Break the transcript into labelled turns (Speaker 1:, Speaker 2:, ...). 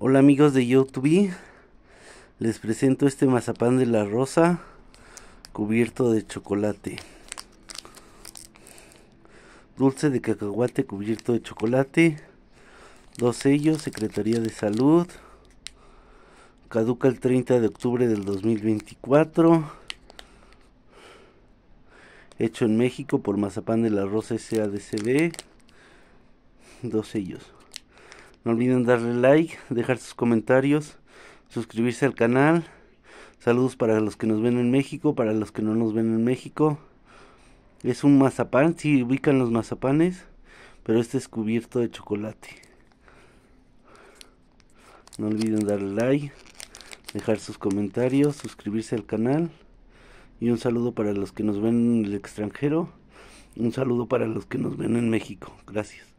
Speaker 1: Hola amigos de YouTube, les presento este mazapán de la rosa cubierto de chocolate. Dulce de cacahuate cubierto de chocolate. Dos sellos, Secretaría de Salud. Caduca el 30 de octubre del 2024. Hecho en México por Mazapán de la Rosa SADCB. Dos sellos. No olviden darle like, dejar sus comentarios, suscribirse al canal. Saludos para los que nos ven en México, para los que no nos ven en México. Es un mazapán, si ubican los mazapanes, pero este es cubierto de chocolate. No olviden darle like, dejar sus comentarios, suscribirse al canal. Y un saludo para los que nos ven en el extranjero. Un saludo para los que nos ven en México. Gracias.